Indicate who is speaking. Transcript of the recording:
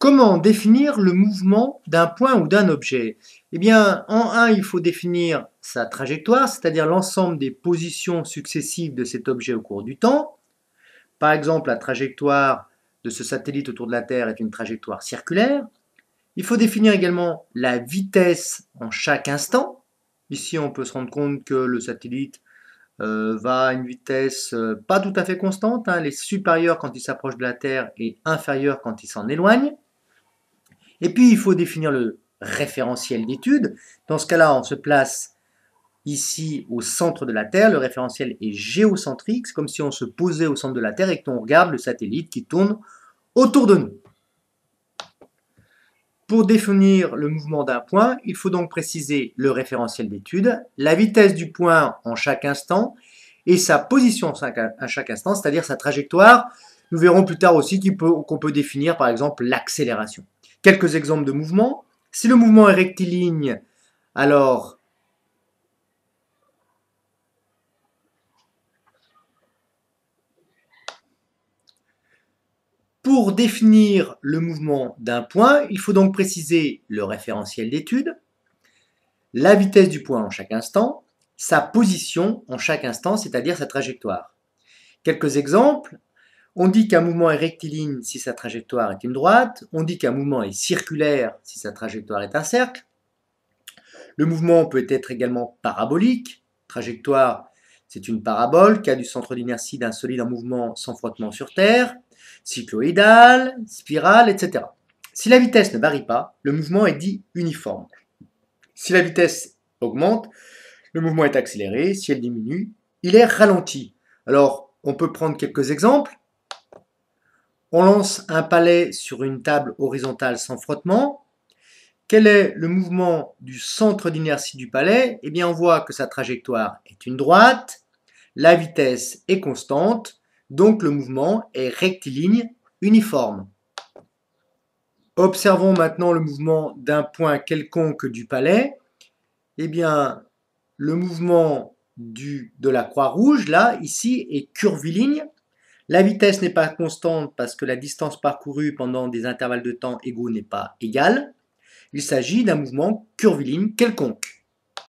Speaker 1: Comment définir le mouvement d'un point ou d'un objet Eh bien, en 1, il faut définir sa trajectoire, c'est-à-dire l'ensemble des positions successives de cet objet au cours du temps. Par exemple, la trajectoire de ce satellite autour de la Terre est une trajectoire circulaire. Il faut définir également la vitesse en chaque instant. Ici, on peut se rendre compte que le satellite euh, va à une vitesse euh, pas tout à fait constante. Hein. Elle est supérieure quand il s'approche de la Terre et inférieure quand il s'en éloigne. Et puis, il faut définir le référentiel d'étude. Dans ce cas-là, on se place ici au centre de la Terre. Le référentiel est géocentrique. C'est comme si on se posait au centre de la Terre et qu'on regarde le satellite qui tourne autour de nous. Pour définir le mouvement d'un point, il faut donc préciser le référentiel d'étude, la vitesse du point en chaque instant et sa position à chaque instant, c'est-à-dire sa trajectoire. Nous verrons plus tard aussi qu'on peut, peut définir par exemple l'accélération. Quelques exemples de mouvements. Si le mouvement est rectiligne, alors Pour définir le mouvement d'un point, il faut donc préciser le référentiel d'étude, la vitesse du point en chaque instant, sa position en chaque instant, c'est-à-dire sa trajectoire. Quelques exemples, on dit qu'un mouvement est rectiligne si sa trajectoire est une droite, on dit qu'un mouvement est circulaire si sa trajectoire est un cercle. Le mouvement peut être également parabolique, trajectoire c'est une parabole, cas du centre d'inertie d'un solide en mouvement sans frottement sur Terre, cycloïdale, spirale, etc. Si la vitesse ne varie pas, le mouvement est dit uniforme. Si la vitesse augmente, le mouvement est accéléré, si elle diminue, il est ralenti. Alors, on peut prendre quelques exemples. On lance un palais sur une table horizontale sans frottement. Quel est le mouvement du centre d'inertie du palais Eh bien, on voit que sa trajectoire est une droite, la vitesse est constante, donc le mouvement est rectiligne uniforme. Observons maintenant le mouvement d'un point quelconque du palais. Eh bien, le mouvement de la croix rouge, là, ici, est curviligne, la vitesse n'est pas constante parce que la distance parcourue pendant des intervalles de temps égaux n'est pas égale. Il s'agit d'un mouvement curviligne quelconque.